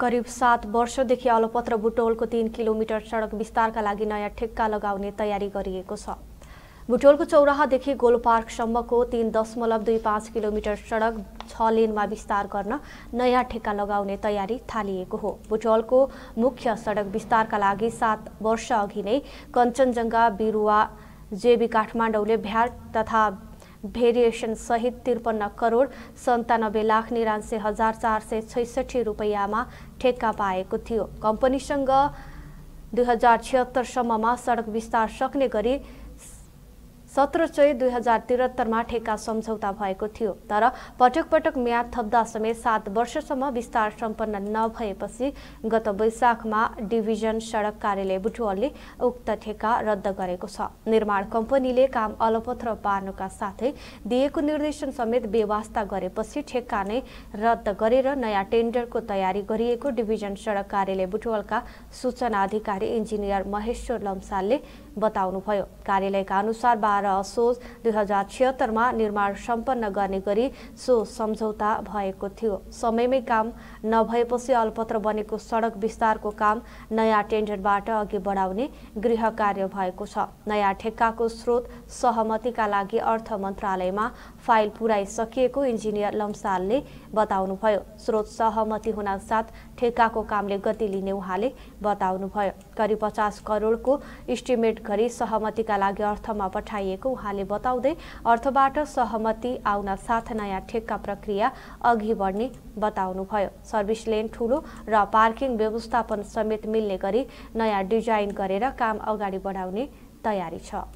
करिब सात वर्षदेखि अलपत्र बुटोलको तीन किलोमिटर सडक विस्तारका लागि नयाँ ठेक्का लगाउने तयारी गरिएको छ बुटोलको चौराहादेखि गोल पार्कसम्मको तीन दशमलव दुई पाँच किलोमिटर सडक छ लेनमा विस्तार गर्न नयाँ ठेक्का लगाउने तयारी थालिएको हो बुटोलको मुख्य सडक विस्तारका लागि सात वर्ष अघि नै कञ्चनजङ्घा बिरुवा जेबी काठमाडौँले भ्याट तथा भेरिएसन सहित त्रिपन्न करोड सन्तानब्बे लाख निरान्से हजार चार सय छैसठी रुपियाँमा ठेक्का पाएको थियो कम्पनीसँग दुई हजार छिहत्तरसम्ममा सडक विस्तार सक्ने गरी सत्र चै दुई हजार त्रिहत्तरमा ठेक्का सम्झौता भएको थियो तर पटक पटक म्याद थप्दा समेत सात वर्षसम्म विस्तार सम्पन्न नभएपछि गत वैशाखमा डिभिजन सडक कार्यालय बुटवलले उक्त ठेक्का रद्द गरेको छ निर्माण कम्पनीले काम अलपत्र पार्नुका साथै दिएको निर्देशन समेत व्यवस्था गरेपछि ठेक्का नै रद्द गरेर नयाँ टेन्डरको तयारी गरिएको डिभिजन सडक कार्यालय बुटवलका सूचना अधिकारी इन्जिनियर महेश्वर लम्सालले बताउनुभयो कार्यालयका अनुसार र सोच दुई हजार छिहत्तरमा निर्माण सम्पन्न गर्ने गरी सो सम्झौता भएको थियो समयमै काम नभएपछि अलपत्र बनेको सडक विस्तारको काम नयाँ टेन्डरबाट अघि बढाउने गृह कार्य भएको छ नयाँ ठेक्काको स्रोत सहमतिका लागि अर्थ मन्त्रालयमा फाइल पुर्याइसकिएको इन्जिनियर लम्सालले बताउनुभयो स्रोत सहमति हुनासाथ ठेक्काको कामले गति लिने उहाँले बताउनुभयो करिब पचास करोडको इस्टिमेट गरी सहमतिका लागि अर्थमा पठाइ चाहिएको उहाँले बताउँदै अर्थबाट सहमति आउन साथ नयाँ ठेक्का प्रक्रिया अघि बढ्ने बताउनुभयो सर्भिस लेन ठुलो र पार्किङ व्यवस्थापन समेत मिल्ने गरी नयाँ डिजाइन गरेर काम अगाडि बढाउने तयारी छ